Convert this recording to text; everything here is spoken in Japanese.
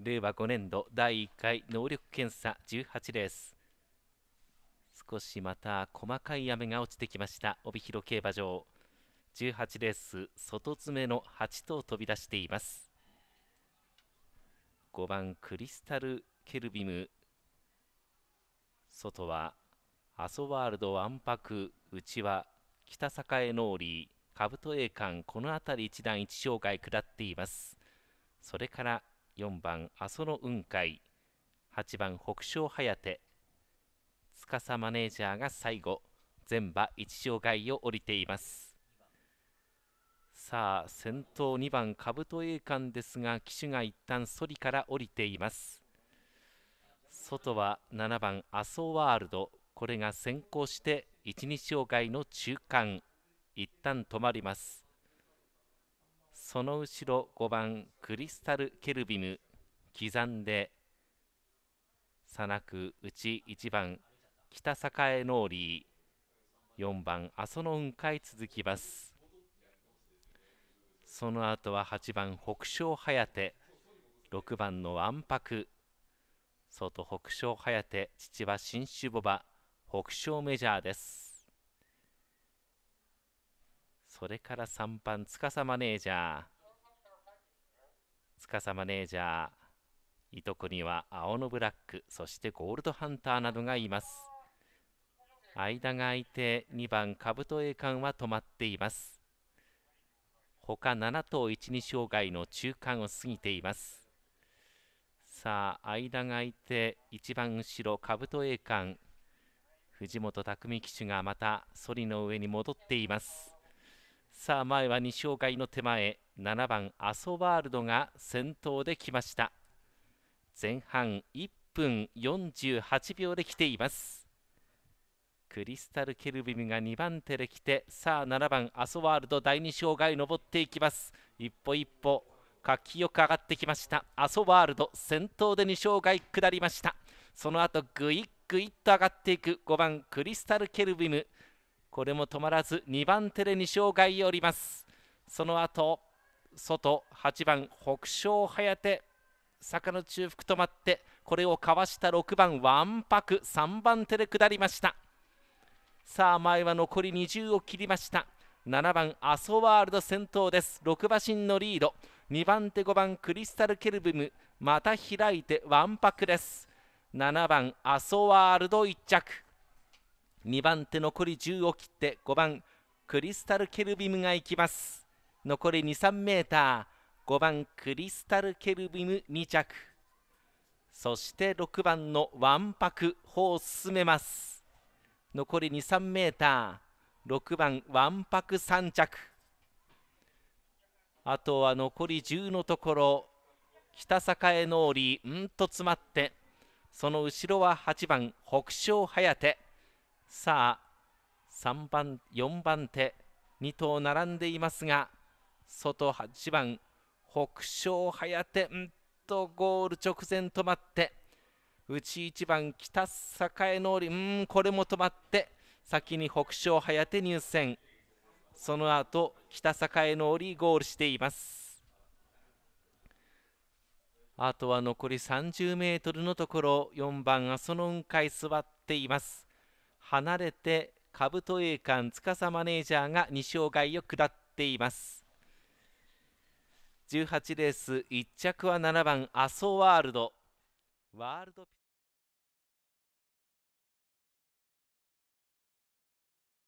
令和5年度第1回能力検査18レース少しまた細かい雨が落ちてきました帯広競馬場18レース外詰めの8頭飛び出しています5番クリスタルケルビム外はアソワールドわんぱく内は北栄農ーカブト栄冠この辺り一段一障害下っていますそれから4番阿蘇の雲海8番北勝颯司マネージャーが最後全馬一場外を降りていますさあ先頭2番カブト栄冠ですが騎手が一旦ソリから降りています外は7番阿蘇ワールドこれが先行して一日障害の中間一旦止まりますその後ろ5番クリスタル・ケルビム刻んでさなくうち1番北栄ノーリー4番阿蘇の雲海続きますその後は8番北勝颯6番のわんぱく外北勝颯父は新種ボバ北勝メジャーですそれから3番、司マネージャー。司マネージャー。いとこには青のブラック、そしてゴールドハンターなどがいます。間が空いて2番、カブトエカンは止まっています。他7頭1、2障害の中間を過ぎています。さあ、間が空いて1番後ろ、カブトエカン。藤本匠騎手がまたソリの上に戻っています。さあ前は西岡井の手前7番アソワールドが先頭で来ました前半1分48秒で来ていますクリスタルケルビムが2番手で来てさあ7番アソワールド第2障害登っていきます一歩一歩活気よく上がってきましたアソワールド先頭で2障害下りましたその後ぐいっぐいっと上がっていく5番クリスタルケルビムこれも止まらず2番手で2勝外おりますその後外8番北勝颯坂の中腹止まってこれをかわした6番わんぱく3番手で下りましたさあ前は残り20を切りました7番アソワールド先頭です6馬身のリード2番手5番クリスタルケルブムまた開いてわんぱくです7番アソワールド1着2番手残り10を切って5番クリスタルケルビムがいきます残り23メーター5番クリスタルケルビム2着そして6番のワンパク歩を進めます残り23メーター6番ワンパク3着あとは残り10のところ北栄のーリーうんと詰まってその後ろは8番北勝颯さあ3番4番手2頭並んでいますが外8番北勝颯んとゴール直前止まって内1番北栄のりうんこれも止まって先に北勝颯入線その後北栄の折ゴールしていますあとは残り 30m のところ4番浅の雲海座っています離れて兜栄館司マネージャーが2勝外を下っています18レース1着は7番アソワールドワールドピ